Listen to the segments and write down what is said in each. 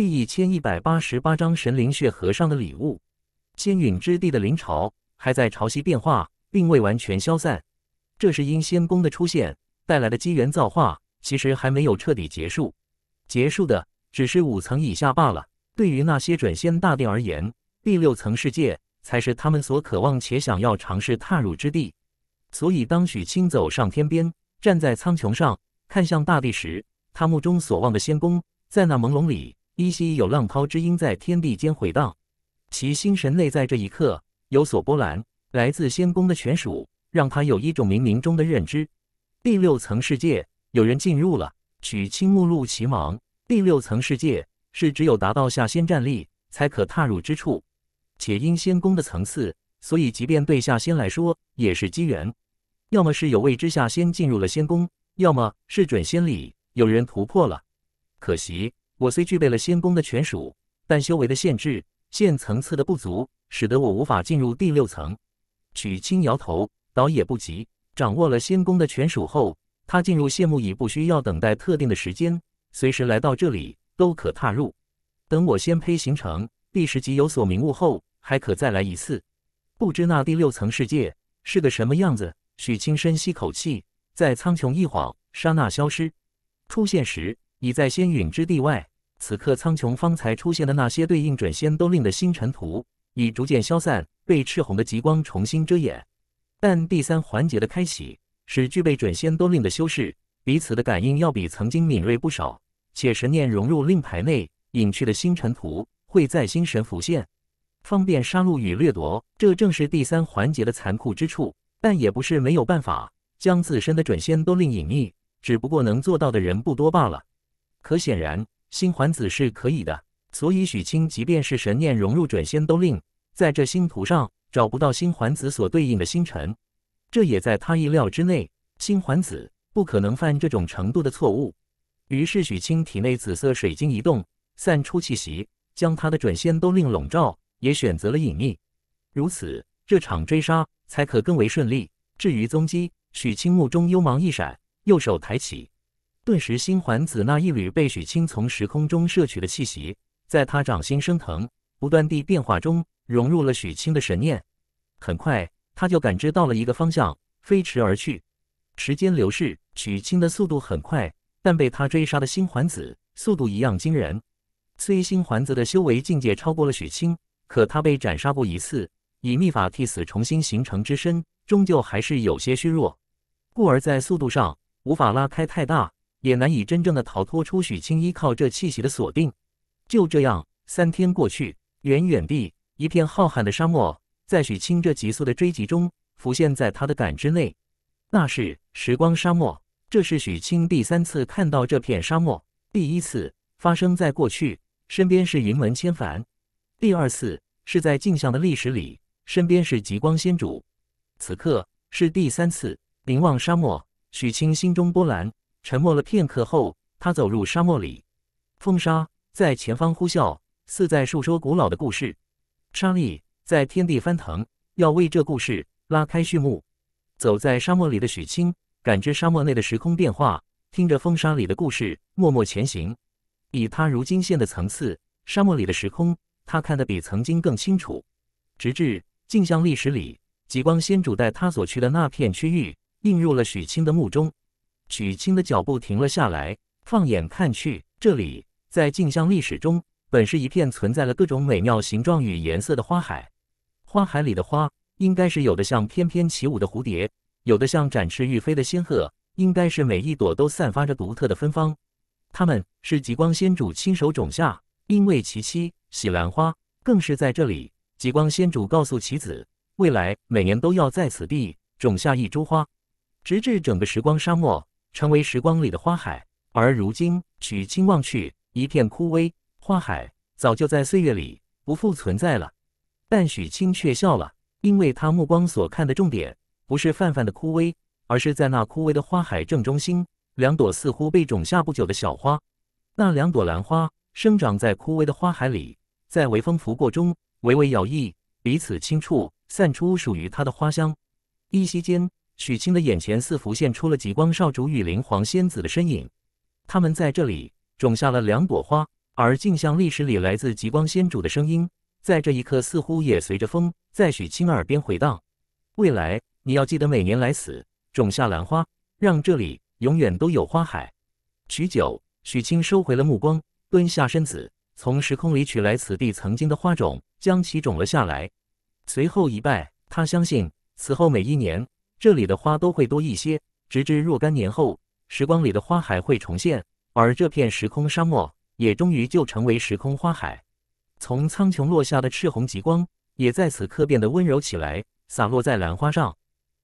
第一千一百八十八章神灵血河上的礼物。仙陨之地的灵潮还在潮汐变化，并未完全消散。这是因仙宫的出现带来的机缘造化，其实还没有彻底结束。结束的只是五层以下罢了。对于那些准仙大帝而言，第六层世界才是他们所渴望且想要尝试踏入之地。所以，当许清走上天边，站在苍穹上，看向大地时，他目中所望的仙宫，在那朦胧里。依稀有浪涛之音在天地间回荡，其心神内在这一刻有所波澜。来自仙宫的权属，让他有一种冥冥中的认知。第六层世界有人进入了，取青木路其芒。第六层世界是只有达到下仙战力才可踏入之处，且因仙宫的层次，所以即便对下仙来说也是机缘。要么是有位之下仙进入了仙宫，要么是准仙里有人突破了。可惜。我虽具备了仙宫的权属，但修为的限制、现层次的不足，使得我无法进入第六层。许清摇头，倒也不急。掌握了仙宫的权属后，他进入谢幕已不需要等待特定的时间，随时来到这里都可踏入。等我仙胚形成第十级有所明悟后，还可再来一次。不知那第六层世界是个什么样子？许清深吸口气，在苍穹一晃，刹那消失。出现时，已在仙陨之地外。此刻，苍穹方才出现的那些对应准仙都令的星辰图，已逐渐消散，被赤红的极光重新遮掩。但第三环节的开启，使具备准仙都令的修士彼此的感应要比曾经敏锐不少，且神念融入令牌内隐去的星辰图，会在心神浮现，方便杀戮与掠夺。这正是第三环节的残酷之处，但也不是没有办法将自身的准仙都令隐匿，只不过能做到的人不多罢了。可显然。星环子是可以的，所以许清即便是神念融入准仙都令，在这星图上找不到星环子所对应的星辰，这也在他意料之内。星环子不可能犯这种程度的错误。于是许清体内紫色水晶一动，散出气息，将他的准仙都令笼罩，也选择了隐匿。如此，这场追杀才可更为顺利。至于踪迹，许清目中幽芒一闪，右手抬起。顿时，新环子那一缕被许清从时空中摄取的气息，在他掌心升腾，不断地变化中融入了许清的神念。很快，他就感知到了一个方向，飞驰而去。时间流逝，许清的速度很快，但被他追杀的新环子速度一样惊人。虽新环子的修为境界超过了许清，可他被斩杀过一次，以秘法替死重新形成之身，终究还是有些虚弱，故而在速度上无法拉开太大。也难以真正的逃脱出许清依靠这气息的锁定。就这样，三天过去，远远地一片浩瀚的沙漠，在许清这急速的追击中浮现在他的感知内。那是时光沙漠，这是许清第三次看到这片沙漠。第一次发生在过去，身边是云纹千帆；第二次是在镜像的历史里，身边是极光仙主。此刻是第三次凝望沙漠，许清心中波澜。沉默了片刻后，他走入沙漠里，风沙在前方呼啸，似在诉说古老的故事；沙粒在天地翻腾，要为这故事拉开序幕。走在沙漠里的许清，感知沙漠内的时空变化，听着风沙里的故事，默默前行。以他如今现的层次，沙漠里的时空，他看得比曾经更清楚。直至镜像历史里，极光先主带他所去的那片区域，映入了许清的目中。许清的脚步停了下来，放眼看去，这里在镜像历史中本是一片存在了各种美妙形状与颜色的花海。花海里的花应该是有的像翩翩起舞的蝴蝶，有的像展翅欲飞的仙鹤，应该是每一朵都散发着独特的芬芳。它们是极光仙主亲手种下，因为其妻喜兰花。更是在这里，极光仙主告诉其子，未来每年都要在此地种下一株花，直至整个时光沙漠。成为时光里的花海，而如今许清望去，一片枯萎，花海早就在岁月里不复存在了。但许清却笑了，因为他目光所看的重点不是泛泛的枯萎，而是在那枯萎的花海正中心，两朵似乎被种下不久的小花。那两朵兰花生长在枯萎的花海里，在微风拂过中微微摇曳，彼此轻触，散出属于它的花香，依稀间。许清的眼前似浮现出了极光少主与灵皇仙子的身影，他们在这里种下了两朵花，而镜像历史里来自极光仙主的声音，在这一刻似乎也随着风在许清耳边回荡。未来，你要记得每年来此种下兰花，让这里永远都有花海。许久，许清收回了目光，蹲下身子，从时空里取来此地曾经的花种，将其种了下来。随后一拜，他相信此后每一年。这里的花都会多一些，直至若干年后，时光里的花海会重现，而这片时空沙漠也终于就成为时空花海。从苍穹落下的赤红极光也在此刻变得温柔起来，洒落在兰花上。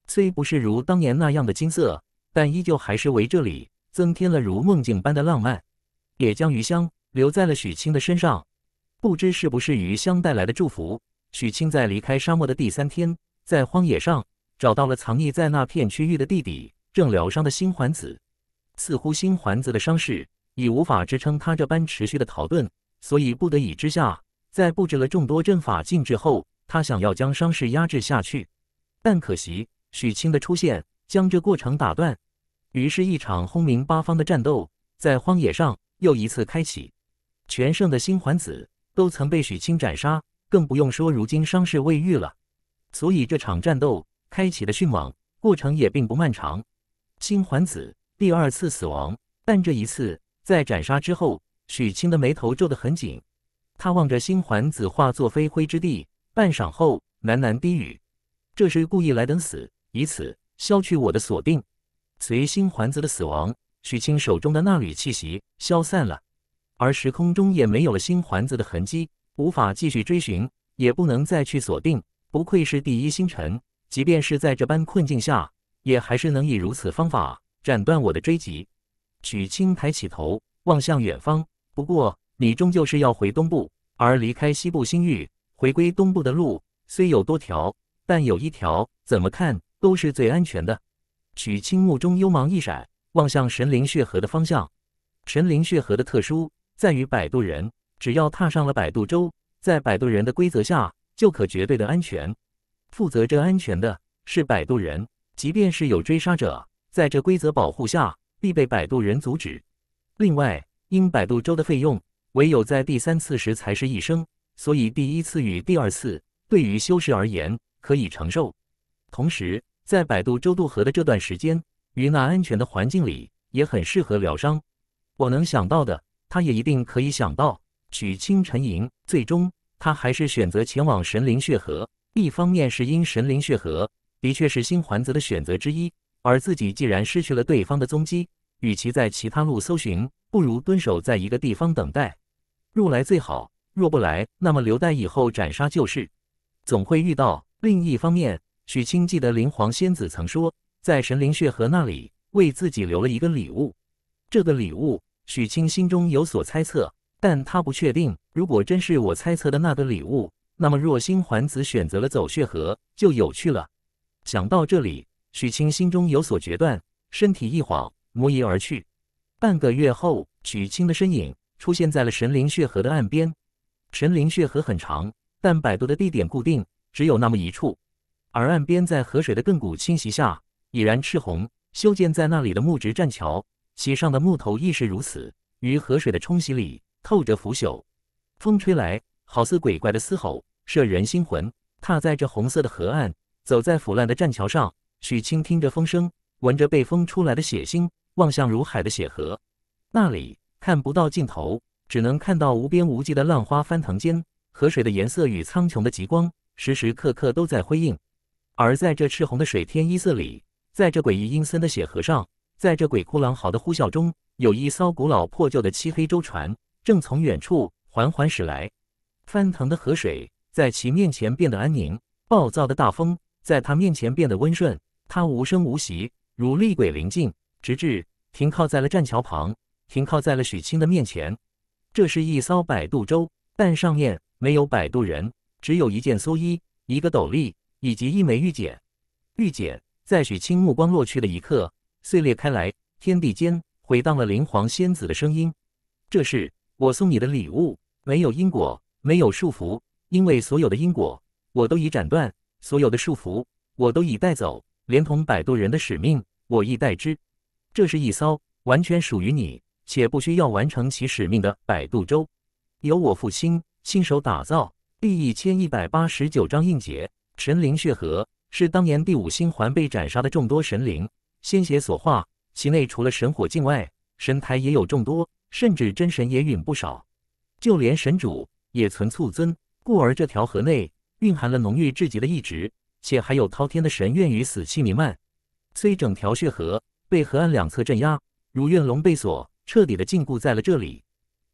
虽不是如当年那样的金色，但依旧还是为这里增添了如梦境般的浪漫，也将余香留在了许清的身上。不知是不是余香带来的祝福，许清在离开沙漠的第三天，在荒野上。找到了藏匿在那片区域的弟弟，正疗伤的新环子，似乎新环子的伤势已无法支撑他这般持续的逃遁，所以不得已之下，在布置了众多阵法禁制后，他想要将伤势压制下去，但可惜许清的出现将这过程打断，于是，一场轰鸣八方的战斗在荒野上又一次开启。全胜的新环子都曾被许清斩杀，更不用说如今伤势未愈了，所以这场战斗。开启的迅猛，过程也并不漫长。新环子第二次死亡，但这一次在斩杀之后，许清的眉头皱得很紧。他望着新环子化作飞灰之地，半晌后喃喃低语：“这是故意来等死，以此消去我的锁定。”随新环子的死亡，许清手中的那缕气息消散了，而时空中也没有了新环子的痕迹，无法继续追寻，也不能再去锁定。不愧是第一星辰。即便是在这般困境下，也还是能以如此方法斩断我的追击。许清抬起头，望向远方。不过，你终究是要回东部，而离开西部新域，回归东部的路虽有多条，但有一条怎么看都是最安全的。许清目中幽芒一闪，望向神灵血河的方向。神灵血河的特殊在于摆渡人，只要踏上了摆渡舟，在摆渡人的规则下，就可绝对的安全。负责这安全的是摆渡人，即便是有追杀者，在这规则保护下，必被摆渡人阻止。另外，因摆渡舟的费用，唯有在第三次时才是一升，所以第一次与第二次对于修士而言可以承受。同时，在摆渡舟渡河的这段时间，于那安全的环境里，也很适合疗伤。我能想到的，他也一定可以想到。曲青沉吟，最终他还是选择前往神灵血河。一方面是因神灵血河的确是新环泽的选择之一，而自己既然失去了对方的踪迹，与其在其他路搜寻，不如蹲守在一个地方等待若来最好。若不来，那么留待以后斩杀就是，总会遇到。另一方面，许清记得灵皇仙子曾说，在神灵血河那里为自己留了一个礼物。这个礼物，许清心中有所猜测，但他不确定。如果真是我猜测的那个礼物，那么，若星环子选择了走血河，就有趣了。想到这里，许清心中有所决断，身体一晃，摸移而去。半个月后，许清的身影出现在了神灵血河的岸边。神灵血河很长，但摆渡的地点固定，只有那么一处。而岸边在河水的亘古侵袭下已然赤红，修建在那里的木质栈桥，其上的木头亦是如此，于河水的冲洗里透着腐朽。风吹来，好似鬼怪的嘶吼。摄人心魂，踏在这红色的河岸，走在腐烂的栈桥上。许清听着风声，闻着被风出来的血腥，望向如海的血河。那里看不到尽头，只能看到无边无际的浪花翻腾间，河水的颜色与苍穹的极光时时刻刻都在辉映。而在这赤红的水天一色里，在这诡异阴森的血河上，在这鬼哭狼嚎的呼啸中，有一艘古老破旧的漆黑舟船正从远处缓缓驶来，翻腾的河水。在其面前变得安宁，暴躁的大风在他面前变得温顺。他无声无息，如厉鬼临近，直至停靠在了栈桥旁，停靠在了许清的面前。这是一艘摆渡舟，但上面没有摆渡人，只有一件蓑衣、一个斗笠以及一枚玉简。玉简在许清目光落去的一刻碎裂开来，天地间回荡了灵皇仙子的声音：“这是我送你的礼物，没有因果，没有束缚。”因为所有的因果我都已斩断，所有的束缚我都已带走，连同摆渡人的使命，我亦代之。这是一艘完全属于你且不需要完成其使命的摆渡舟，由我复兴亲手打造。第一千一百八十九章应劫神灵血河是当年第五星环被斩杀的众多神灵鲜血所化，其内除了神火境外，神台也有众多，甚至真神也陨不少，就连神主也存数尊。故而，这条河内蕴含了浓郁至极的意志，且还有滔天的神怨与死气弥漫。虽整条血河被河岸两侧镇压，如怨龙被锁，彻底的禁锢在了这里，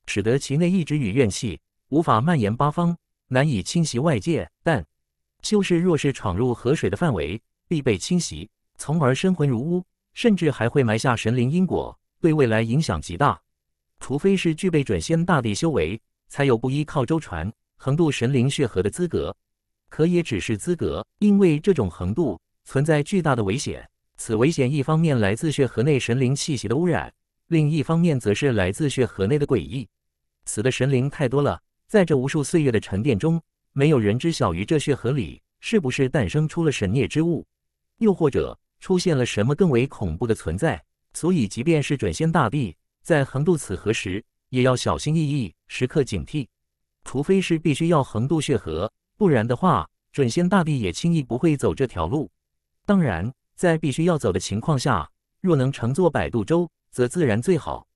使得其内意志与怨气无法蔓延八方，难以侵袭外界。但修士若是闯入河水的范围，必被侵袭，从而身魂如污，甚至还会埋下神灵因果，对未来影响极大。除非是具备准仙大帝修为，才有不依靠舟船。横渡神灵血河的资格，可也只是资格，因为这种横渡存在巨大的危险。此危险一方面来自血河内神灵气息的污染，另一方面则是来自血河内的诡异。死的神灵太多了，在这无数岁月的沉淀中，没有人知晓于这血河里是不是诞生出了神孽之物，又或者出现了什么更为恐怖的存在。所以，即便是准仙大帝在横渡此河时，也要小心翼翼，时刻警惕。除非是必须要横渡血河，不然的话，准仙大帝也轻易不会走这条路。当然，在必须要走的情况下，若能乘坐摆渡舟，则自然最好。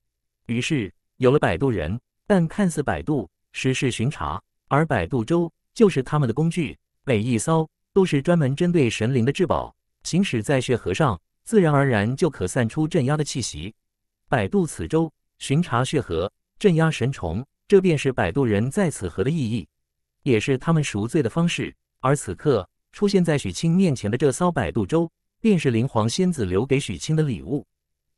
于是有了摆渡人，但看似摆渡，实是巡查，而摆渡舟就是他们的工具，每一艘都是专门针对神灵的至宝。行驶在血河上，自然而然就可散出镇压的气息。摆渡此舟，巡查血河，镇压神虫。这便是摆渡人在此河的意义，也是他们赎罪的方式。而此刻出现在许清面前的这艘摆渡舟，便是灵皇仙子留给许清的礼物，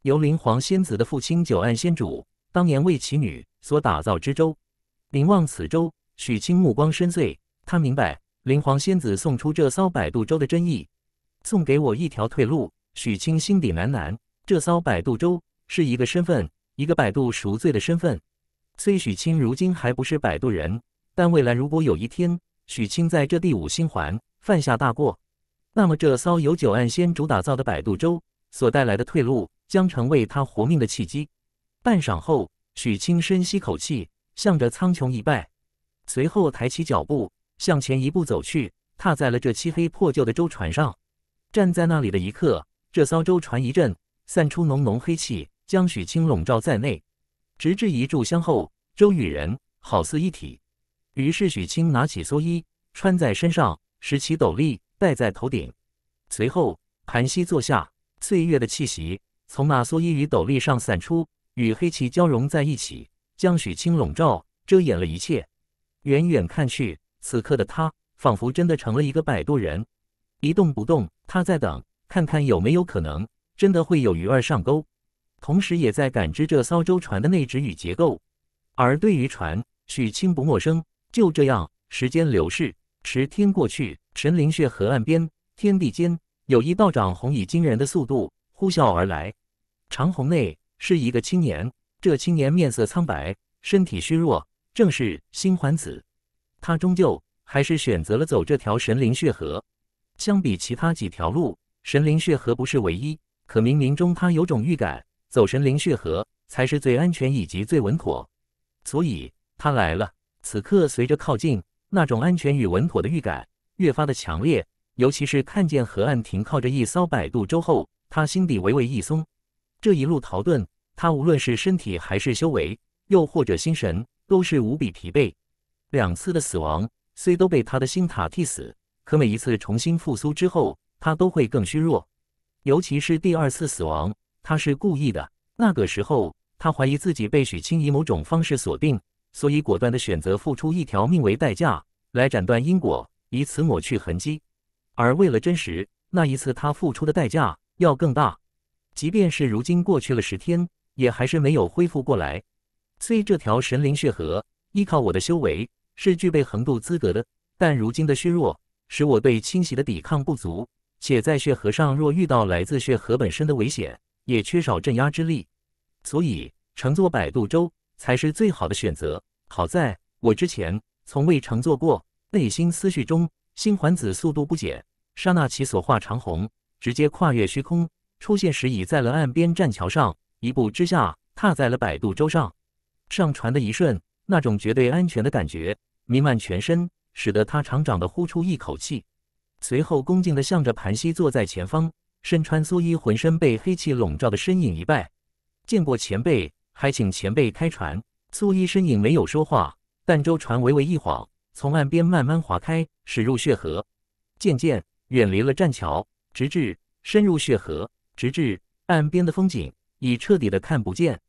由灵皇仙子的父亲九岸仙主当年为其女所打造之舟。凝望此舟，许清目光深邃，他明白灵皇仙子送出这艘摆渡舟的真意。送给我一条退路，许清心底喃喃。这艘摆渡舟是一个身份，一个摆渡赎罪的身份。虽许清如今还不是摆渡人，但未来如果有一天许清在这第五星环犯下大过，那么这艘由九暗仙主打造的摆渡舟所带来的退路，将成为他活命的契机。半晌后，许清深吸口气，向着苍穹一拜，随后抬起脚步向前一步走去，踏在了这漆黑破旧的舟船上。站在那里的一刻，这艘舟船一震，散出浓浓黑气，将许清笼罩在内。直至一炷香后，周与人好似一体。于是许清拿起蓑衣穿在身上，拾起斗笠戴在头顶，随后盘膝坐下。岁月的气息从那蓑衣与斗笠上散出，与黑气交融在一起，将许清笼罩，遮掩了一切。远远看去，此刻的他仿佛真的成了一个摆渡人，一动不动。他在等，看看有没有可能真的会有鱼儿上钩。同时，也在感知这艘舟船的内质与结构。而对于船，许清不陌生。就这样，时间流逝，十天过去，神灵穴河岸边，天地间有一道长虹，以惊人的速度呼啸而来。长虹内是一个青年，这青年面色苍白，身体虚弱，正是新环子。他终究还是选择了走这条神灵穴河。相比其他几条路，神灵穴河不是唯一，可冥冥中他有种预感。走神灵血河才是最安全以及最稳妥，所以他来了。此刻随着靠近，那种安全与稳妥的预感越发的强烈。尤其是看见河岸停靠着一艘摆渡舟后，他心底微微一松。这一路逃遁，他无论是身体还是修为，又或者心神，都是无比疲惫。两次的死亡虽都被他的星塔替死，可每一次重新复苏之后，他都会更虚弱。尤其是第二次死亡。他是故意的。那个时候，他怀疑自己被许清以某种方式锁定，所以果断的选择付出一条命为代价，来斩断因果，以此抹去痕迹。而为了真实，那一次他付出的代价要更大。即便是如今过去了十天，也还是没有恢复过来。所以这条神灵血河，依靠我的修为是具备横渡资格的。但如今的虚弱，使我对侵袭的抵抗不足，且在血河上若遇到来自血河本身的危险。也缺少镇压之力，所以乘坐摆渡舟才是最好的选择。好在我之前从未乘坐过。内心思绪中，新环子速度不减，刹那其所化长虹直接跨越虚空，出现时已在了岸边栈桥上，一步之下踏在了摆渡舟上。上船的一瞬，那种绝对安全的感觉弥漫全身，使得他长长的呼出一口气，随后恭敬地向着盘膝坐在前方。身穿素衣、浑身被黑气笼罩的身影一拜：“见过前辈，还请前辈开船。”素衣身影没有说话，但舟船微微一晃，从岸边慢慢划开，驶入血河，渐渐远离了栈桥，直至深入血河，直至岸边的风景已彻底的看不见。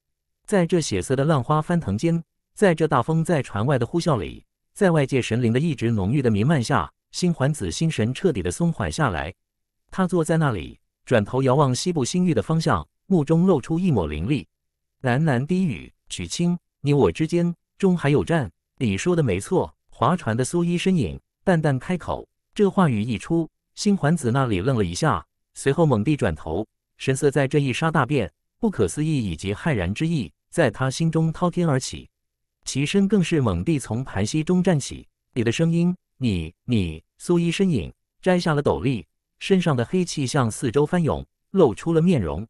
在这血色的浪花翻腾间，在这大风在船外的呼啸里，在外界神灵的意志浓郁的弥漫下，新环子心神彻底的松缓下来。他坐在那里。转头遥望西部星域的方向，目中露出一抹凌厉，喃喃低语：“许清，你我之间终还有战。”你说的没错。划船的苏一身影淡淡开口，这话语一出，新环子那里愣了一下，随后猛地转头，神色在这一刹大变，不可思议以及骇然之意在他心中滔天而起，其身更是猛地从盘膝中站起。你的声音，你你，苏一身影摘下了斗笠。身上的黑气向四周翻涌，露出了面容。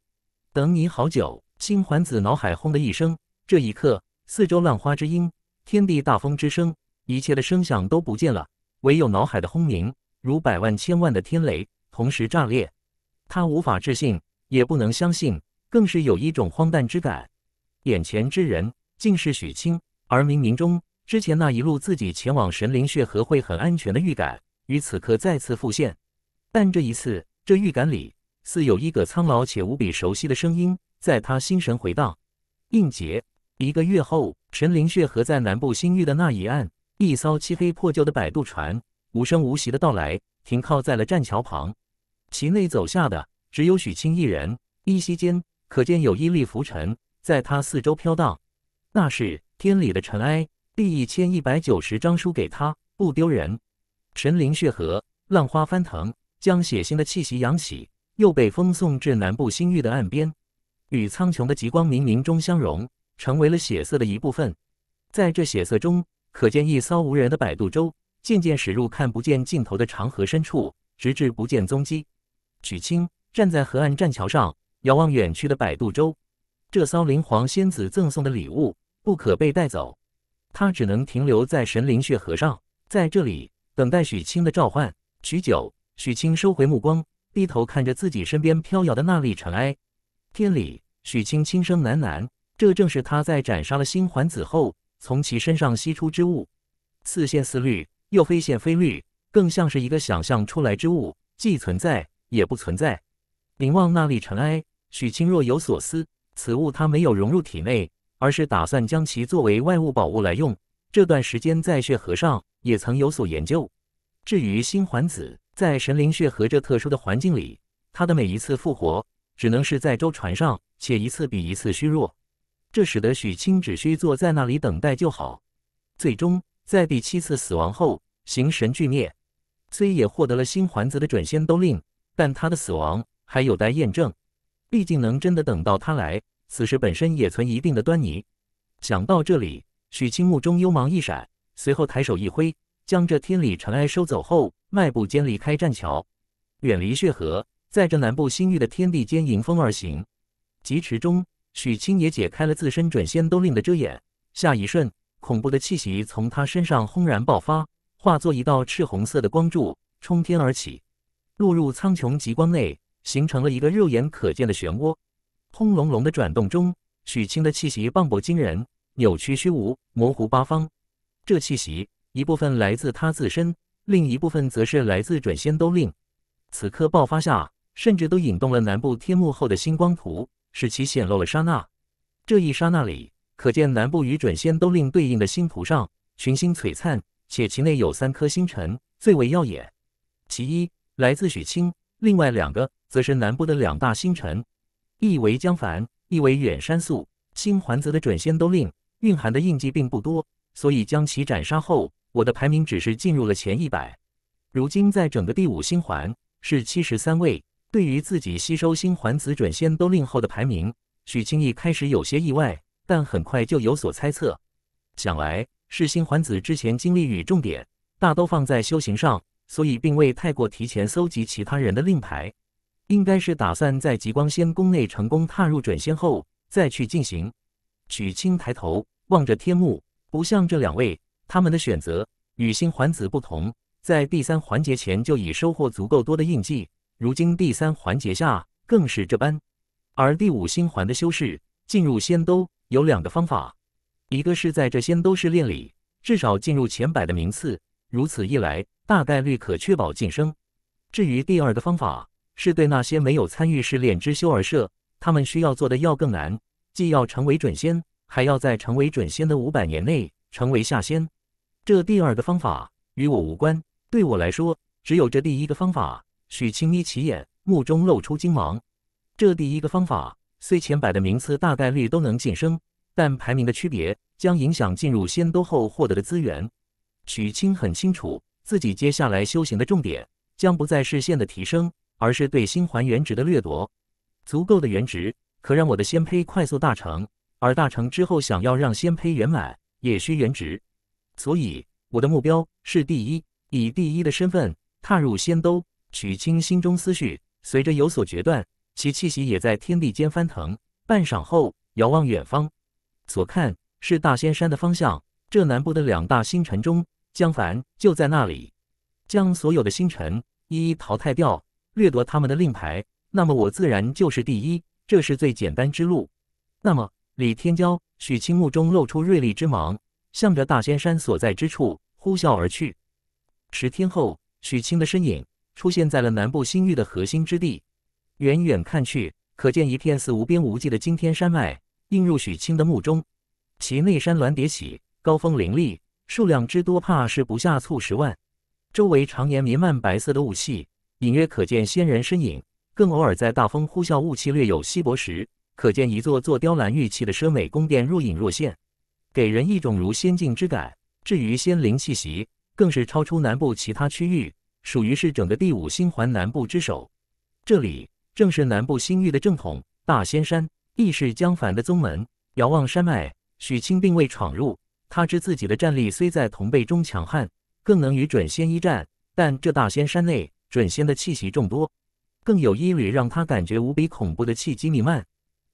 等你好久，新环子脑海轰的一声，这一刻，四周浪花之音、天地大风之声，一切的声响都不见了，唯有脑海的轰鸣，如百万千万的天雷同时炸裂。他无法置信，也不能相信，更是有一种荒诞之感。眼前之人竟是许清，而冥冥中之前那一路自己前往神灵血河会很安全的预感，于此刻再次浮现。但这一次，这预感里似有一个苍老且无比熟悉的声音在他心神回荡。应杰，一个月后，神灵血河在南部新域的那一岸，一艘漆黑破旧的摆渡船无声无息的到来，停靠在了栈桥旁。其内走下的只有许清一人，依稀间可见有一粒浮尘在他四周飘荡，那是天里的尘埃。第一千一百九十章，输给他不丢人。神灵血河，浪花翻腾。将血腥的气息扬起，又被风送至南部星域的岸边，与苍穹的极光冥冥中相融，成为了血色的一部分。在这血色中，可见一艘无人的摆渡舟，渐渐驶入看不见尽头的长河深处，直至不见踪迹。许清站在河岸栈桥上，遥望远去的摆渡舟。这艘灵皇仙子赠送的礼物不可被带走，它只能停留在神灵血河上，在这里等待许清的召唤。许久。许清收回目光，低头看着自己身边飘摇的那粒尘埃。天里，许清轻声喃喃：“这正是他在斩杀了星环子后，从其身上吸出之物。似线似绿，又非线非绿，更像是一个想象出来之物，既存在也不存在。”凝望那粒尘埃，许清若有所思。此物他没有融入体内，而是打算将其作为外物宝物来用。这段时间在血河上，也曾有所研究。至于星环子，在神灵血和这特殊的环境里，他的每一次复活只能是在舟船上，且一次比一次虚弱。这使得许清只需坐在那里等待就好。最终，在第七次死亡后，形神俱灭。虽也获得了新环子的准仙都令，但他的死亡还有待验证。毕竟能真的等到他来，此时本身也存一定的端倪。想到这里，许清目中幽芒一闪，随后抬手一挥。将这天里尘埃收走后，迈步间离开栈桥，远离血河，在这南部新域的天地间迎风而行。疾驰中，许清也解开了自身准仙兜令的遮掩。下一瞬，恐怖的气息从他身上轰然爆发，化作一道赤红色的光柱冲天而起，落入苍穹极光内，形成了一个肉眼可见的漩涡。轰隆隆的转动中，许清的气息磅礴惊人，扭曲虚无，模糊八方。这气息。一部分来自他自身，另一部分则是来自准仙都令。此刻爆发下，甚至都引动了南部天幕后的星光图，使其显露了刹那。这一刹那里，可见南部与准仙都令对应的星图上，群星璀璨，且其内有三颗星辰最为耀眼。其一来自许清，另外两个则是南部的两大星辰，一为江凡，一为远山素。星环泽的准仙都令蕴含的印记并不多，所以将其斩杀后。我的排名只是进入了前一百，如今在整个第五星环是七十三位。对于自己吸收星环子准仙都令后的排名，许清一开始有些意外，但很快就有所猜测。想来是星环子之前经历与重点大都放在修行上，所以并未太过提前搜集其他人的令牌，应该是打算在极光仙宫内成功踏入准仙后再去进行。许清抬头望着天幕，不像这两位。他们的选择与星环子不同，在第三环节前就已收获足够多的印记，如今第三环节下更是这般。而第五星环的修士进入仙都有两个方法，一个是在这仙都试炼里至少进入前百的名次，如此一来大概率可确保晋升。至于第二个方法，是对那些没有参与试炼之修而设，他们需要做的要更难，既要成为准仙，还要在成为准仙的五百年内成为下仙。这第二个方法与我无关，对我来说，只有这第一个方法。许清眯起眼，目中露出精芒。这第一个方法，虽前百的名次大概率都能晋升，但排名的区别将影响进入仙都后获得的资源。许清很清楚，自己接下来修行的重点将不再是线的提升，而是对星环原值的掠夺。足够的原值，可让我的仙胚快速大成，而大成之后，想要让仙胚圆满，也需原值。所以，我的目标是第一，以第一的身份踏入仙都。许清心中思绪随着有所决断，其气息也在天地间翻腾。半晌后，遥望远方，所看是大仙山的方向。这南部的两大星辰中，江凡就在那里。将所有的星辰一一淘汰掉，掠夺他们的令牌，那么我自然就是第一，这是最简单之路。那么，李天骄，许清目中露出锐利之芒。向着大仙山所在之处呼啸而去。十天后，许清的身影出现在了南部新域的核心之地。远远看去，可见一片似无边无际的惊天山脉映入许清的目中。其内山峦叠起，高峰林立，数量之多怕是不下数十万。周围常年弥漫白色的雾气，隐约可见仙人身影。更偶尔在大风呼啸、雾气略有稀薄时，可见一座座雕栏玉砌的奢美宫殿若隐若现。给人一种如仙境之感，至于仙灵气息，更是超出南部其他区域，属于是整个第五星环南部之首。这里正是南部新域的正统大仙山，亦是江凡的宗门。遥望山脉，许清并未闯入。他知自己的战力虽在同辈中强悍，更能与准仙一战，但这大仙山内准仙的气息众多，更有一缕让他感觉无比恐怖的气机弥漫，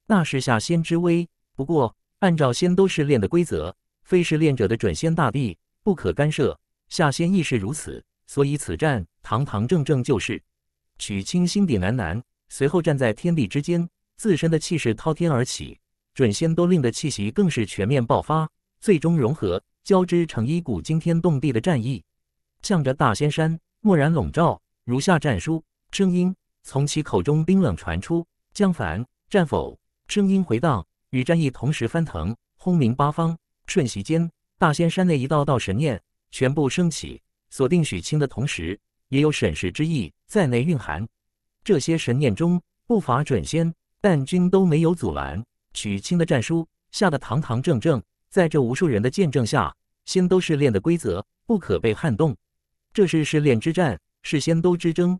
那是下仙之威。不过。按照仙都试炼的规则，非试炼者的准仙大帝不可干涉，下仙亦是如此。所以此战堂堂正正就是。许清心底喃喃，随后站在天地之间，自身的气势滔天而起，准仙都令的气息更是全面爆发，最终融合交织成一股惊天动地的战意，向着大仙山蓦然笼罩。如下战书，声音从其口中冰冷传出：“江凡，战否？”声音回荡。与战意同时翻腾，轰鸣八方。瞬息间，大仙山内一道道神念全部升起，锁定许清的同时，也有审视之意在内蕴含。这些神念中不乏准仙，但均都没有阻拦许清的战书，下的堂堂正正，在这无数人的见证下，仙都试炼的规则不可被撼动。这是试炼之战，是仙都之争。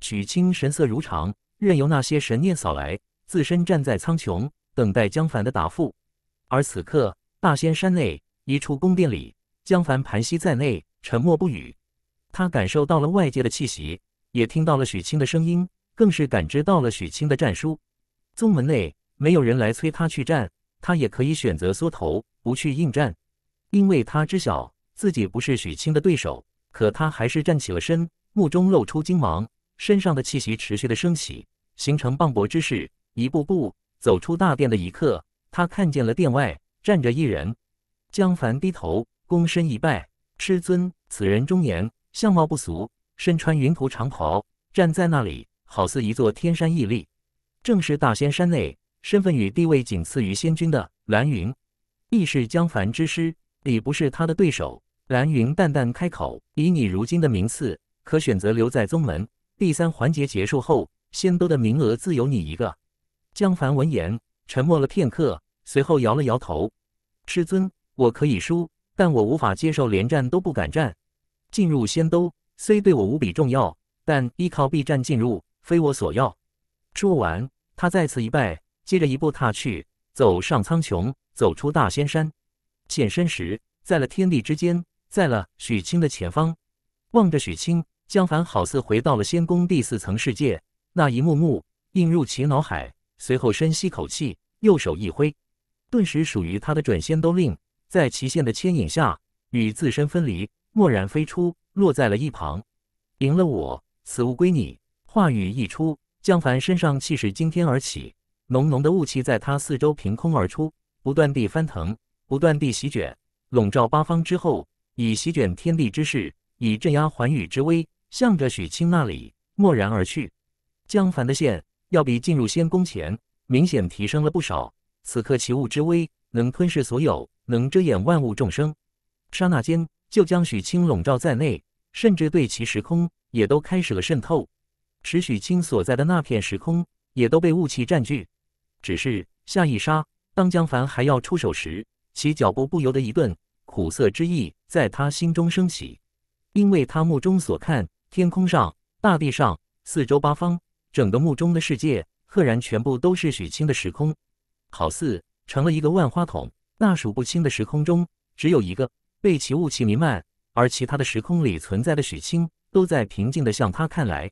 许清神色如常，任由那些神念扫来，自身站在苍穹。等待江凡的答复。而此刻，大仙山内一处宫殿里，江凡盘膝在内，沉默不语。他感受到了外界的气息，也听到了许清的声音，更是感知到了许清的战书。宗门内没有人来催他去战，他也可以选择缩头不去应战，因为他知晓自己不是许清的对手。可他还是站起了身，目中露出金芒，身上的气息持续的升起，形成磅礴之势，一步步。走出大殿的一刻，他看见了殿外站着一人。江凡低头躬身一拜：“师尊，此人中年，相貌不俗，身穿云图长袍，站在那里好似一座天山屹立。正是大仙山内身份与地位仅次于仙君的蓝云，亦是江凡之师，你不是他的对手。”蓝云淡淡开口：“以你如今的名次，可选择留在宗门。第三环节结束后，仙都的名额自有你一个。”江凡闻言，沉默了片刻，随后摇了摇头。师尊，我可以输，但我无法接受连战都不敢战。进入仙都虽对我无比重要，但依靠必战进入，非我所要。说完，他再次一拜，接着一步踏去，走上苍穹，走出大仙山。现身时，在了天地之间，在了许清的前方。望着许清，江凡好似回到了仙宫第四层世界，那一幕幕映入其脑海。随后深吸口气，右手一挥，顿时属于他的准仙都令在奇线的牵引下与自身分离，蓦然飞出，落在了一旁。赢了我，此物归你。话语一出，江凡身上气势惊天而起，浓浓的雾气在他四周凭空而出，不断地翻腾，不断地席卷，笼罩八方之后，以席卷天地之势，以镇压寰宇之威，向着许清那里蓦然而去。江凡的线。要比进入仙宫前明显提升了不少。此刻其雾之威，能吞噬所有，能遮掩万物众生。刹那间就将许清笼罩在内，甚至对其时空也都开始了渗透，使许清所在的那片时空也都被雾气占据。只是下一刹，当江凡还要出手时，其脚步不由得一顿，苦涩之意在他心中升起，因为他目中所看，天空上、大地上、四周八方。整个墓中的世界赫然全部都是许清的时空，好似成了一个万花筒。那数不清的时空中，只有一个被其雾气弥漫，而其他的时空里存在的许清，都在平静的向他看来。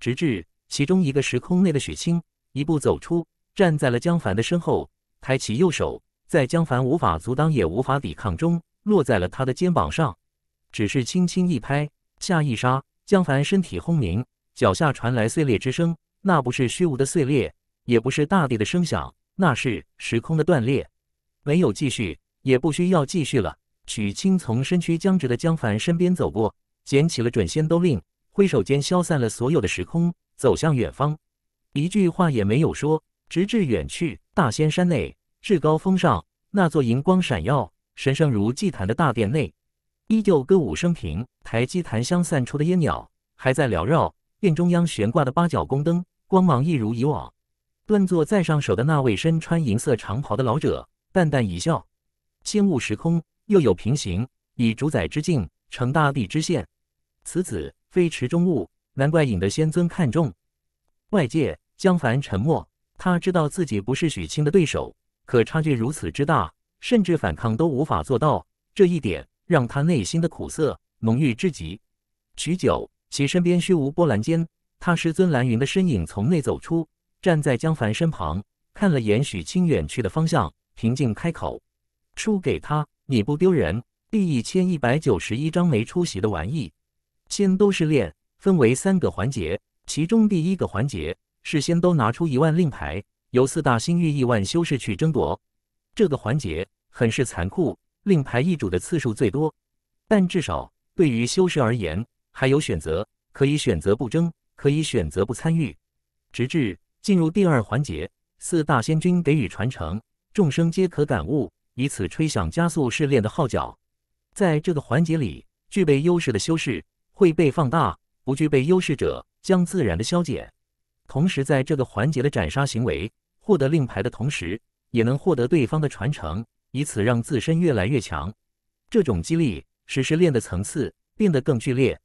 直至其中一个时空内的许清一步走出，站在了江凡的身后，抬起右手，在江凡无法阻挡也无法抵抗中，落在了他的肩膀上，只是轻轻一拍，下一刹，江凡身体轰鸣。脚下传来碎裂之声，那不是虚无的碎裂，也不是大地的声响，那是时空的断裂。没有继续，也不需要继续了。许清从身躯僵直的江凡身边走过，捡起了准仙都令，挥手间消散了所有的时空，走向远方，一句话也没有说，直至远去。大仙山内，至高峰上，那座银光闪耀、神圣如祭坛的大殿内，依旧歌舞升平，台基檀香散出的烟鸟还在缭绕。殿中央悬挂的八角宫灯，光芒一如以往。端坐在上首的那位身穿银色长袍的老者淡淡一笑：“仙悟时空，又有平行，以主宰之境成大地之限。此子非池中物，难怪引得仙尊看重。”外界，江凡沉默。他知道自己不是许清的对手，可差距如此之大，甚至反抗都无法做到。这一点让他内心的苦涩浓郁至极，许久。其身边虚无波澜间，他师尊蓝云的身影从内走出，站在江凡身旁，看了眼许清远去的方向，平静开口：“输给他，你不丢人。”第一千一百九十一章没出息的玩意，仙都是练，分为三个环节，其中第一个环节是先都拿出一万令牌，由四大星域亿万修士去争夺。这个环节很是残酷，令牌易主的次数最多，但至少对于修士而言。还有选择，可以选择不争，可以选择不参与，直至进入第二环节。四大仙君给予传承，众生皆可感悟，以此吹响加速试炼的号角。在这个环节里，具备优势的修士会被放大，不具备优势者将自然的消减。同时，在这个环节的斩杀行为，获得令牌的同时，也能获得对方的传承，以此让自身越来越强。这种激励使试炼的层次变得更剧烈。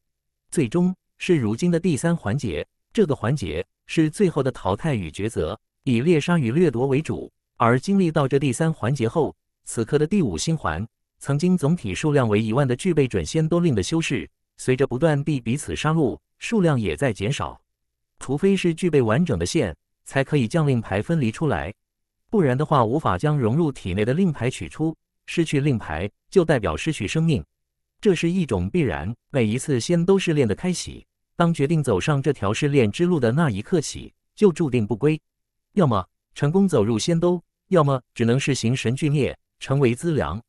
最终是如今的第三环节，这个环节是最后的淘汰与抉择，以猎杀与掠夺为主。而经历到这第三环节后，此刻的第五星环，曾经总体数量为一万的具备准仙都令的修士，随着不断地彼此杀戮，数量也在减少。除非是具备完整的线，才可以将令牌分离出来，不然的话无法将融入体内的令牌取出。失去令牌，就代表失去生命。这是一种必然，每一次仙都试炼的开启，当决定走上这条试炼之路的那一刻起，就注定不归，要么成功走入仙都，要么只能是形神俱灭，成为资粮。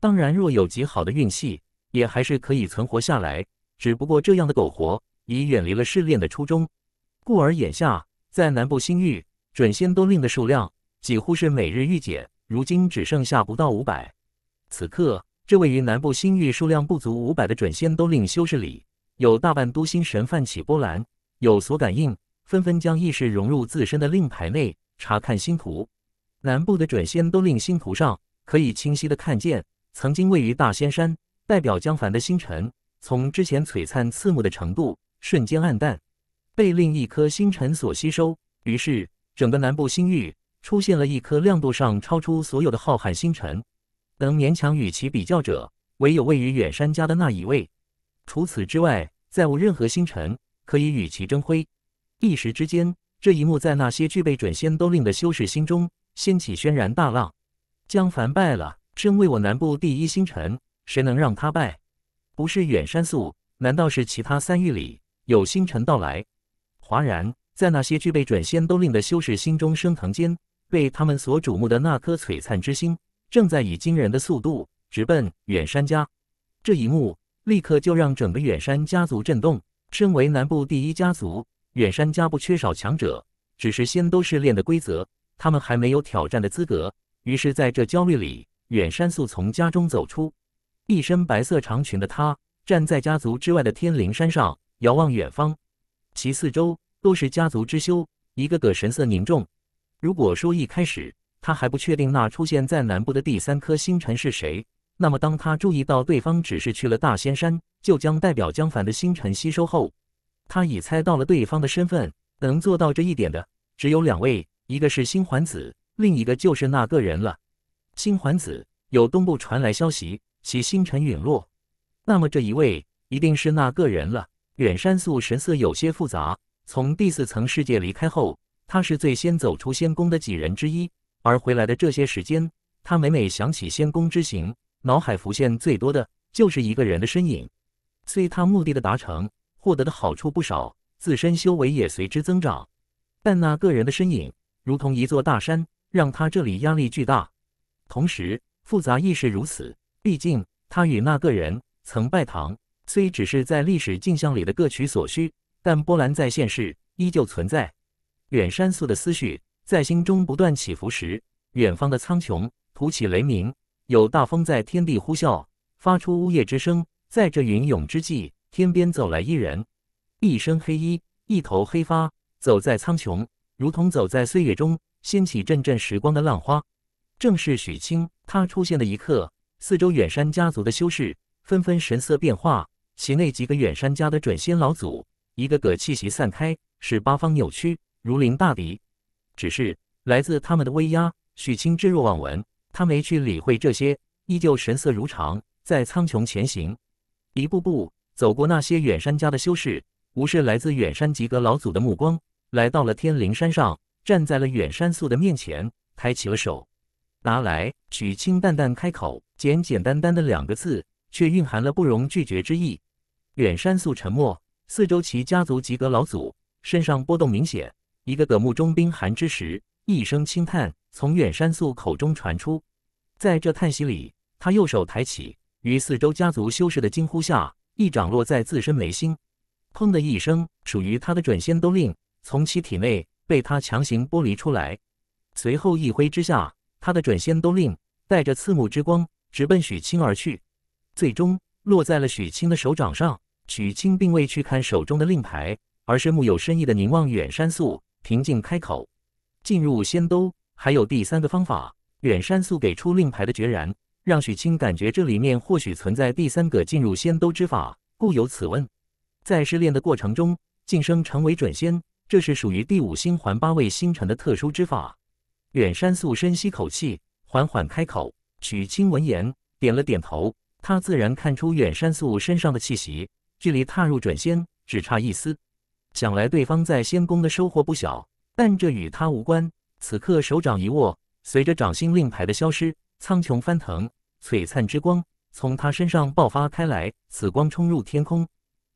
当然，若有极好的运气，也还是可以存活下来，只不过这样的苟活已远离了试炼的初衷。故而，眼下在南部星域，准仙都令的数量几乎是每日遇减，如今只剩下不到五百。此刻。这位于南部星域数量不足五百的准仙都令修士里，有大半都心神泛起波澜，有所感应，纷纷将意识融入自身的令牌内查看星图。南部的准仙都令星图上，可以清晰的看见，曾经位于大仙山、代表江凡的星辰，从之前璀璨刺目的程度，瞬间暗淡，被另一颗星辰所吸收。于是，整个南部星域出现了一颗亮度上超出所有的浩瀚星辰。能勉强与其比较者，唯有位于远山家的那一位。除此之外，再无任何星辰可以与其争辉。一时之间，这一幕在那些具备准仙都令的修士心中掀起轩然大浪。江凡败了，身为我南部第一星辰，谁能让他败？不是远山素，难道是其他三域里有星辰到来？哗然，在那些具备准仙都令的修士心中升腾间，被他们所瞩目的那颗璀璨之星。正在以惊人的速度直奔远山家，这一幕立刻就让整个远山家族震动。身为南部第一家族，远山家不缺少强者，只是先都是练的规则，他们还没有挑战的资格。于是，在这焦虑里，远山素从家中走出，一身白色长裙的她站在家族之外的天灵山上，遥望远方。其四周都是家族之修，一个个神色凝重。如果说一开始，他还不确定那出现在南部的第三颗星辰是谁。那么，当他注意到对方只是去了大仙山，就将代表江凡的星辰吸收后，他已猜到了对方的身份。能做到这一点的只有两位，一个是星环子，另一个就是那个人了。星环子有东部传来消息，其星辰陨落。那么这一位一定是那个人了。远山素神色有些复杂。从第四层世界离开后，他是最先走出仙宫的几人之一。而回来的这些时间，他每每想起仙宫之行，脑海浮现最多的就是一个人的身影。虽他目的的达成，获得的好处不少，自身修为也随之增长，但那个人的身影如同一座大山，让他这里压力巨大。同时，复杂意识如此，毕竟他与那个人曾拜堂，虽只是在历史镜像里的各取所需，但波澜在现世依旧存在。远山素的思绪。在心中不断起伏时，远方的苍穹突起雷鸣，有大风在天地呼啸，发出呜咽之声。在这云涌之际，天边走来一人，一身黑衣，一头黑发，走在苍穹，如同走在岁月中，掀起阵阵时光的浪花。正是许清。他出现的一刻，四周远山家族的修士纷纷神色变化，其内几个远山家的准仙老祖，一个个气息散开，使八方扭曲，如临大敌。只是来自他们的威压，许清置若罔闻，他没去理会这些，依旧神色如常，在苍穹前行，一步步走过那些远山家的修士，无视来自远山吉格老祖的目光，来到了天灵山上，站在了远山素的面前，抬起了手，拿来。许清淡淡开口，简简单单的两个字，却蕴含了不容拒绝之意。远山素沉默，四周其家族吉格老祖身上波动明显。一个个目中冰寒之时，一声轻叹从远山素口中传出。在这叹息里，他右手抬起，于四周家族修士的惊呼下，一掌落在自身眉心，砰的一声，属于他的准仙都令从其体内被他强行剥离出来。随后一挥之下，他的准仙都令带着刺目之光直奔许清而去，最终落在了许清的手掌上。许清并未去看手中的令牌，而是目有深意的凝望远山素。平静开口，进入仙都还有第三个方法。远山素给出令牌的决然，让许清感觉这里面或许存在第三个进入仙都之法，故有此问。在试炼的过程中晋升成为准仙，这是属于第五星环八位星辰的特殊之法。远山素深吸口气，缓缓开口。许清闻言点了点头，他自然看出远山素身上的气息，距离踏入准仙只差一丝。想来对方在仙宫的收获不小，但这与他无关。此刻手掌一握，随着掌心令牌的消失，苍穹翻腾，璀璨之光从他身上爆发开来，此光冲入天空。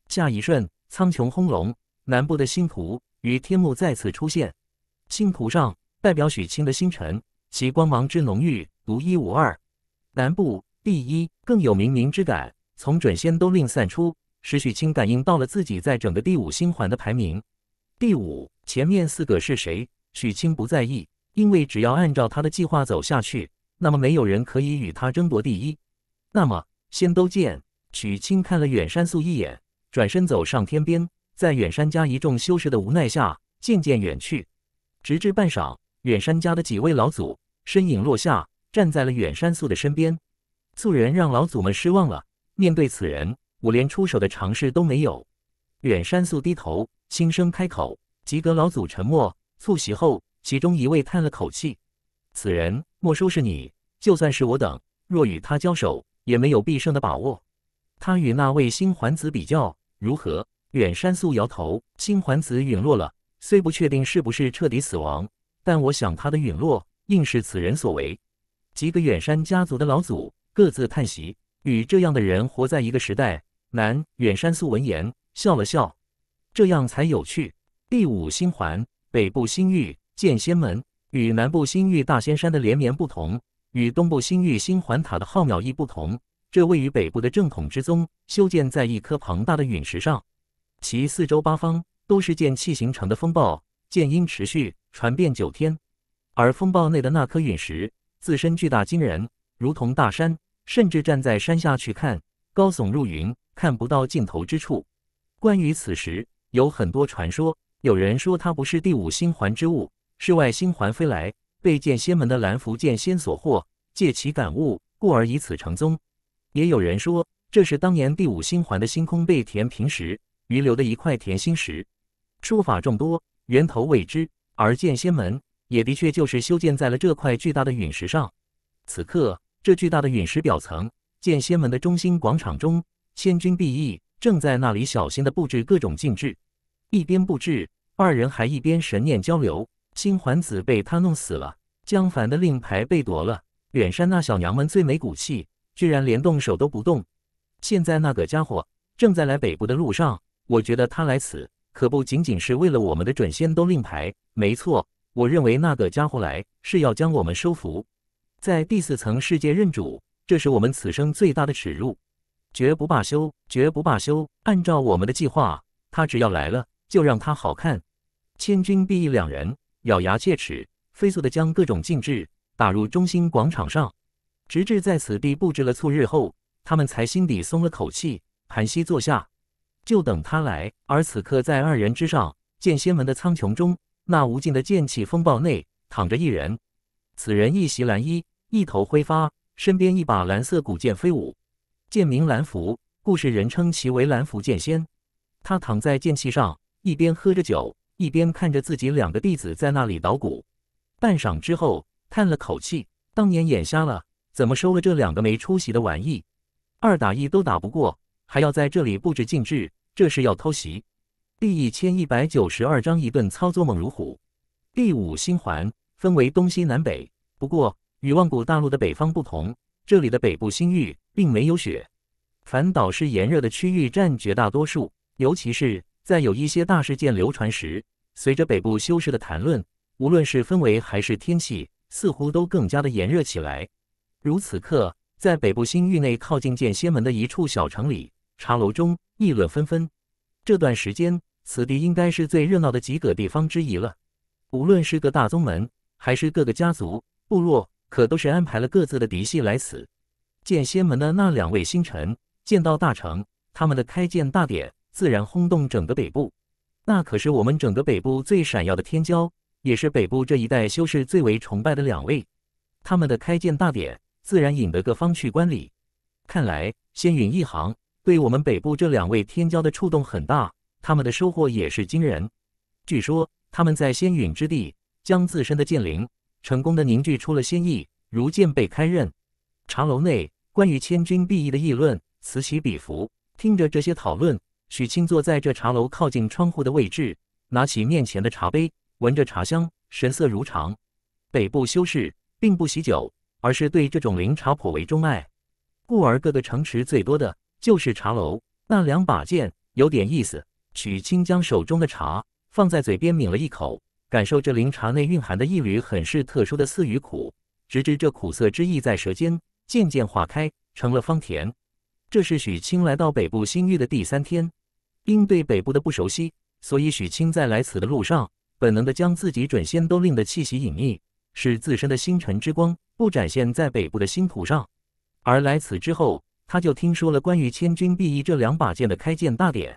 下一瞬，苍穹轰隆，南部的星图与天幕再次出现，星图上代表许清的星辰，其光芒之浓郁，独一无二。南部第一，更有冥冥之感，从准仙都令散出。使许清感应到了自己在整个第五星环的排名，第五前面四个是谁？许清不在意，因为只要按照他的计划走下去，那么没有人可以与他争夺第一。那么先都剑，许清看了远山素一眼，转身走上天边，在远山家一众修士的无奈下，渐渐远去。直至半晌，远山家的几位老祖身影落下，站在了远山素的身边。素人让老祖们失望了。面对此人。我连出手的尝试都没有。远山素低头轻声开口。及格老祖沉默。促席后，其中一位叹了口气：“此人莫说是你，就算是我等，若与他交手，也没有必胜的把握。他与那位新环子比较如何？”远山素摇头：“新环子陨落了，虽不确定是不是彻底死亡，但我想他的陨落应是此人所为。”及格远山家族的老祖各自叹息：“与这样的人活在一个时代。”南远山素闻言笑了笑，这样才有趣。第五星环北部星域剑仙门与南部星域大仙山的连绵不同，与东部星域星环塔的浩渺亦不同。这位于北部的正统之宗，修建在一颗庞大的陨石上，其四周八方都是剑气形成的风暴，剑音持续传遍九天。而风暴内的那颗陨石，自身巨大惊人，如同大山，甚至站在山下去看，高耸入云。看不到尽头之处。关于此石，有很多传说。有人说它不是第五星环之物，是外星环飞来，被剑仙门的蓝福剑仙所获，借其感悟，故而以此成宗。也有人说，这是当年第五星环的星空被填平时遗留的一块甜心石。说法众多，源头未知。而剑仙门也的确就是修建在了这块巨大的陨石上。此刻，这巨大的陨石表层，剑仙门的中心广场中。千钧必一，正在那里小心的布置各种禁制，一边布置，二人还一边神念交流。新环子被他弄死了，江凡的令牌被夺了。远山那小娘们最没骨气，居然连动手都不动。现在那个家伙正在来北部的路上，我觉得他来此可不仅仅是为了我们的准仙都令牌。没错，我认为那个家伙来是要将我们收服，在第四层世界认主，这是我们此生最大的耻辱。绝不罢休，绝不罢休！按照我们的计划，他只要来了，就让他好看。千钧必一两人咬牙切齿，飞速的将各种禁制打入中心广场上，直至在此地布置了数日后，他们才心底松了口气，盘膝坐下，就等他来。而此刻，在二人之上，剑仙门的苍穹中，那无尽的剑气风暴内，躺着一人。此人一袭蓝衣，一头灰发，身边一把蓝色古剑飞舞。剑名兰福，故事人称其为兰福剑仙。他躺在剑器上，一边喝着酒，一边看着自己两个弟子在那里捣鼓。半晌之后，叹了口气：“当年眼瞎了，怎么收了这两个没出息的玩意？二打一都打不过，还要在这里布置禁制，这是要偷袭？”第一千一百九十二章一顿操作猛如虎。第五星环分为东西南北，不过与万古大陆的北方不同，这里的北部星域。并没有雪，反倒是炎热的区域占绝大多数。尤其是在有一些大事件流传时，随着北部修士的谈论，无论是氛围还是天气，似乎都更加的炎热起来。如此刻，在北部星域内靠近剑仙门的一处小城里，茶楼中议论纷纷。这段时间，此地应该是最热闹的几个地方之一了。无论是各大宗门，还是各个家族、部落，可都是安排了各自的嫡系来此。剑仙门的那两位星辰见到大成，他们的开剑大典自然轰动整个北部。那可是我们整个北部最闪耀的天骄，也是北部这一代修士最为崇拜的两位。他们的开剑大典自然引得各方去观礼。看来仙陨一行对我们北部这两位天骄的触动很大，他们的收获也是惊人。据说他们在仙陨之地将自身的剑灵成功的凝聚出了仙意，如剑被开刃。茶楼内，关于千钧必一的议论此起彼伏。听着这些讨论，许清坐在这茶楼靠近窗户的位置，拿起面前的茶杯，闻着茶香，神色如常。北部修士并不喜酒，而是对这种灵茶颇为钟爱，故而各个城池最多的就是茶楼。那两把剑有点意思。许清将手中的茶放在嘴边抿了一口，感受这灵茶内蕴含的一缕很是特殊的似与苦，直至这苦涩之意在舌尖。渐渐化开，成了方田。这是许清来到北部新域的第三天。因对北部的不熟悉，所以许清在来此的路上，本能的将自己准仙都令的气息隐匿，使自身的星辰之光不展现在北部的新土上。而来此之后，他就听说了关于千钧必一这两把剑的开剑大典。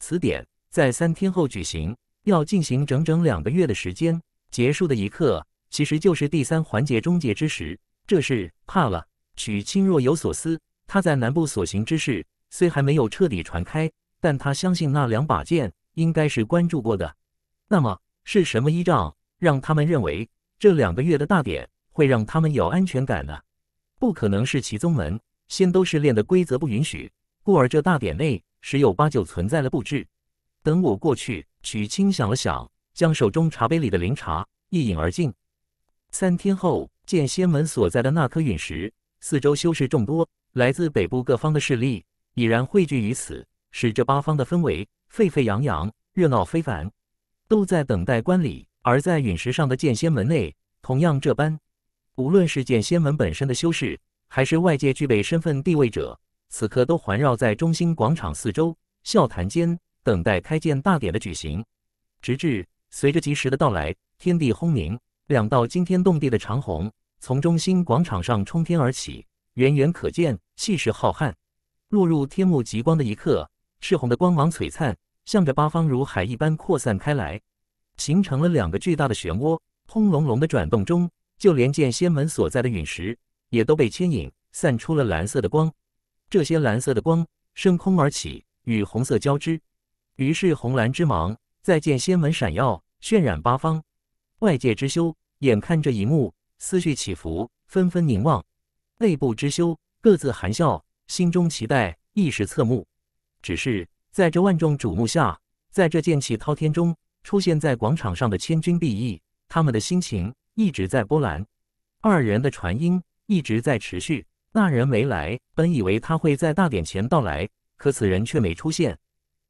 此典在三天后举行，要进行整整两个月的时间。结束的一刻，其实就是第三环节终结之时。这是怕了。许清若有所思，他在南部所行之事虽还没有彻底传开，但他相信那两把剑应该是关注过的。那么是什么依仗让他们认为这两个月的大典会让他们有安全感呢？不可能是其宗门仙都是练的规则不允许，故而这大典内十有八九存在了布置。等我过去，许清想了想，将手中茶杯里的灵茶一饮而尽。三天后，见仙门所在的那颗陨石。四周修士众多，来自北部各方的势力已然汇聚于此，使这八方的氛围沸沸扬扬，热闹非凡，都在等待观礼。而在陨石上的剑仙门内，同样这般。无论是剑仙门本身的修士，还是外界具备身份地位者，此刻都环绕在中心广场四周，笑谈间等待开剑大典的举行。直至随着吉时的到来，天地轰鸣，两道惊天动地的长虹。从中心广场上冲天而起，远远可见气势浩瀚。落入天幕极光的一刻，赤红的光芒璀璨，向着八方如海一般扩散开来，形成了两个巨大的漩涡。轰隆隆的转动中，就连剑仙门所在的陨石也都被牵引，散出了蓝色的光。这些蓝色的光升空而起，与红色交织，于是红蓝之芒在剑仙门闪耀，渲染八方。外界之修眼看这一幕。思绪起伏，纷纷凝望，泪不知羞，各自含笑，心中期待，一时侧目。只是在这万众瞩目下，在这剑气滔天中，出现在广场上的千军毕意，他们的心情一直在波澜。二人的传音一直在持续。那人没来，本以为他会在大典前到来，可此人却没出现。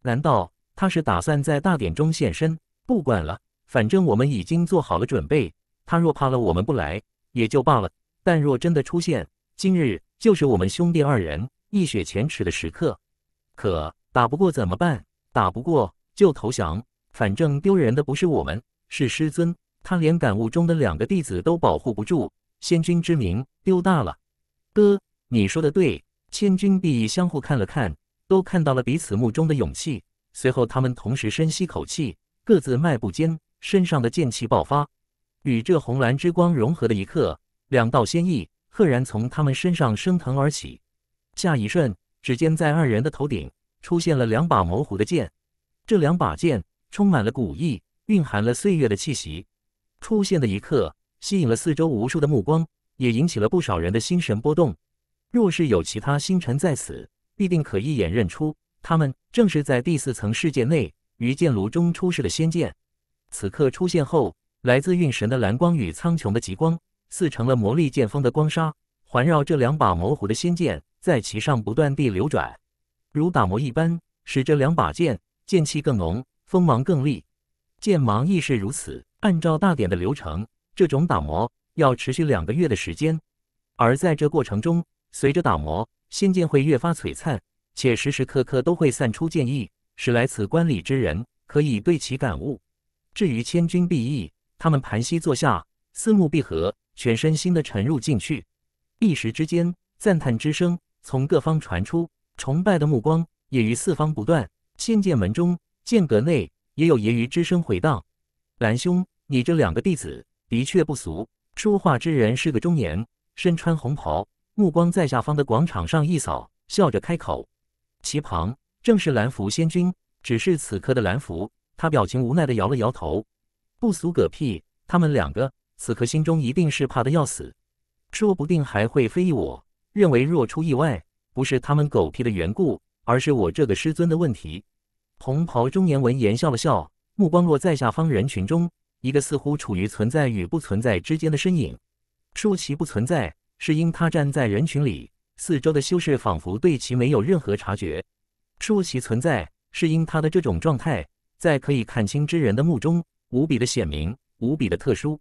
难道他是打算在大典中现身？不管了，反正我们已经做好了准备。他若怕了我们不来也就罢了，但若真的出现，今日就是我们兄弟二人一雪前耻的时刻。可打不过怎么办？打不过就投降，反正丢人的不是我们，是师尊。他连感悟中的两个弟子都保护不住，仙君之名丢大了。哥，你说的对。千钧碧相互看了看，都看到了彼此目中的勇气。随后，他们同时深吸口气，各自迈步间，身上的剑气爆发。与这红蓝之光融合的一刻，两道仙意赫然从他们身上升腾而起。下一瞬，只见在二人的头顶出现了两把模糊的剑。这两把剑充满了古意，蕴含了岁月的气息。出现的一刻，吸引了四周无数的目光，也引起了不少人的心神波动。若是有其他星辰在此，必定可一眼认出，他们正是在第四层世界内于剑炉中出世的仙剑。此刻出现后。来自运神的蓝光与苍穹的极光，似成了魔力剑锋的光沙，环绕这两把模糊的仙剑，在其上不断地流转，如打磨一般，使这两把剑剑气更浓，锋芒更利，剑芒亦是如此。按照大典的流程，这种打磨要持续两个月的时间，而在这过程中，随着打磨，仙剑会越发璀璨，且时时刻刻都会散出剑意，使来此观礼之人可以对其感悟。至于千钧必意。他们盘膝坐下，四目闭合，全身心的沉入进去。一时之间，赞叹之声从各方传出，崇拜的目光也于四方不断。仙剑门中，剑阁内也有揶揄之声回荡。蓝兄，你这两个弟子的确不俗。说话之人是个中年，身穿红袍，目光在下方的广场上一扫，笑着开口。其旁正是蓝福仙君，只是此刻的蓝福，他表情无奈的摇了摇头。不俗，嗝屁！他们两个此刻心中一定是怕的要死，说不定还会非议我，认为若出意外，不是他们狗屁的缘故，而是我这个师尊的问题。红袍中年闻言笑了笑，目光落在下方人群中一个似乎处于存在与不存在之间的身影。说其不存在，是因他站在人群里，四周的修士仿佛对其没有任何察觉；说其存在，是因他的这种状态在可以看清之人的目中。无比的显明，无比的特殊。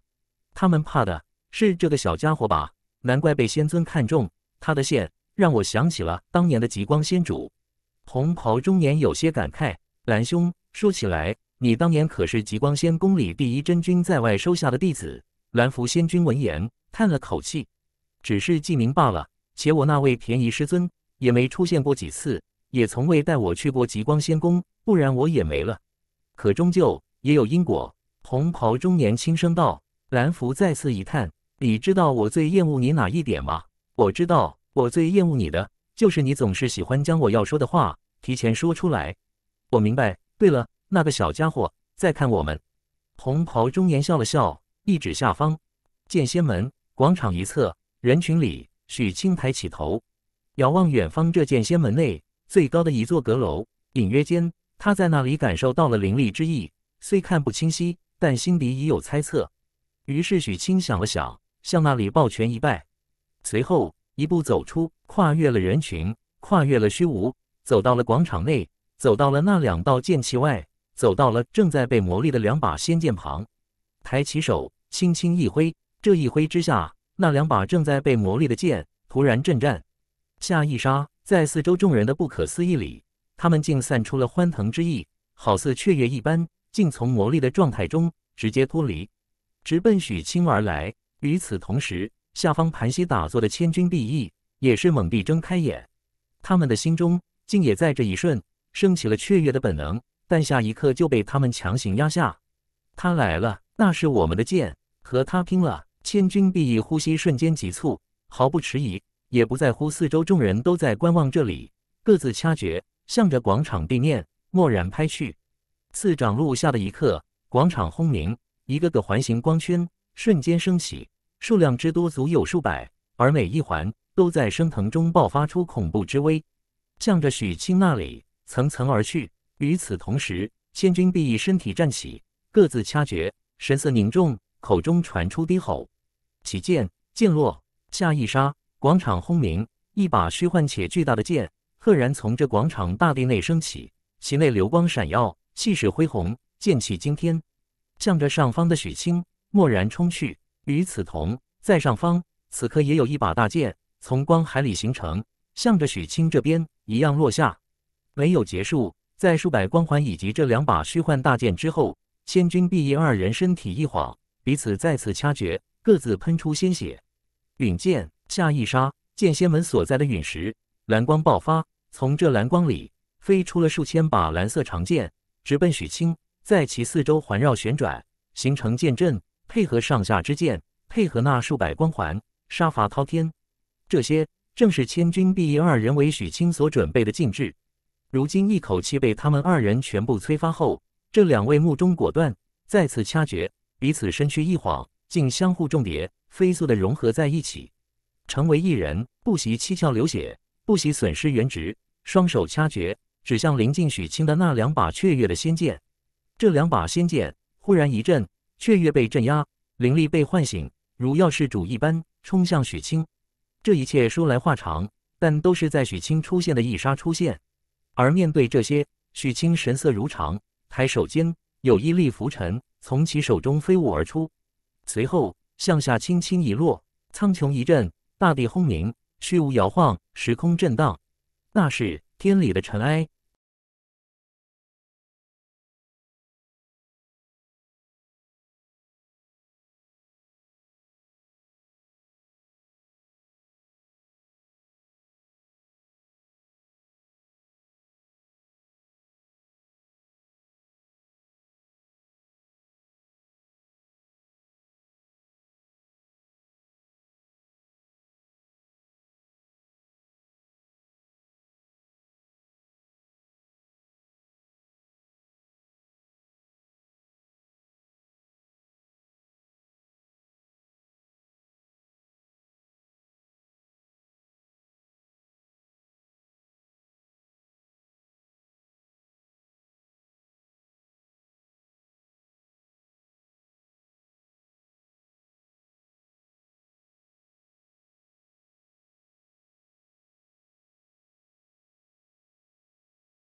他们怕的是这个小家伙吧？难怪被仙尊看中。他的线让我想起了当年的极光仙主。红袍中年有些感慨：“蓝兄，说起来，你当年可是极光仙宫里第一真君在外收下的弟子。”蓝福仙君闻言叹了口气：“只是记名罢了，且我那位便宜师尊也没出现过几次，也从未带我去过极光仙宫，不然我也没了。可终究也有因果。”红袍中年轻声道：“蓝福，再次一叹，你知道我最厌恶你哪一点吗？我知道，我最厌恶你的就是你总是喜欢将我要说的话提前说出来。我明白。对了，那个小家伙在看我们。”红袍中年笑了笑，一指下方，剑仙门广场一侧人群里，许清抬起头，遥望远方这剑仙门内最高的一座阁楼，隐约间他在那里感受到了灵力之意，虽看不清晰。但心底已有猜测，于是许清想了想，向那里抱拳一拜，随后一步走出，跨越了人群，跨越了虚无，走到了广场内，走到了那两道剑气外，走到了正在被磨砺的两把仙剑旁，抬起手轻轻一挥，这一挥之下，那两把正在被磨砺的剑突然震颤，下一杀，在四周众人的不可思议里，他们竟散出了欢腾之意，好似雀跃一般。竟从魔力的状态中直接脱离，直奔许清而来。与此同时，下方盘膝打坐的千钧毕异也是猛地睁开眼，他们的心中竟也在这一瞬升起了雀跃的本能，但下一刻就被他们强行压下。他来了，那是我们的剑，和他拼了！千钧毕异呼吸瞬间急促，毫不迟疑，也不在乎四周众人都在观望这里，各自掐诀，向着广场地面蓦然拍去。四掌落下的一刻，广场轰鸣，一个个环形光圈瞬间升起，数量之多足有数百，而每一环都在升腾中爆发出恐怖之威，向着许清那里层层而去。与此同时，千钧毕身体站起，各自掐诀，神色凝重，口中传出低吼。起剑剑落，下一杀，广场轰鸣，一把虚幻且巨大的剑赫然从这广场大地内升起，其内流光闪耀。气势恢宏，剑气惊天，向着上方的许清蓦然冲去。与此同在上方，此刻也有一把大剑从光海里形成，向着许清这边一样落下。没有结束，在数百光环以及这两把虚幻大剑之后，千钧毕异二人身体一晃，彼此再次掐诀，各自喷出鲜血。陨剑下一杀，剑仙门所在的陨石蓝光爆发，从这蓝光里飞出了数千把蓝色长剑。直奔许清，在其四周环绕旋转，形成剑阵，配合上下之剑，配合那数百光环，杀伐滔天。这些正是千钧业二人为许清所准备的禁制，如今一口气被他们二人全部催发后，这两位目中果断，再次掐诀，彼此身躯一晃，竟相互重叠，飞速的融合在一起，成为一人，不惜七窍流血，不惜损失原值，双手掐诀。指向临近许清的那两把雀跃的仙剑，这两把仙剑忽然一震，雀跃被镇压，灵力被唤醒，如要事主一般冲向许清。这一切说来话长，但都是在许清出现的一刹出现。而面对这些，许清神色如常，抬手间有一粒浮尘从其手中飞舞而出，随后向下轻轻一落，苍穹一震，大地轰鸣，虚无摇晃，时空震荡。那是天里的尘埃。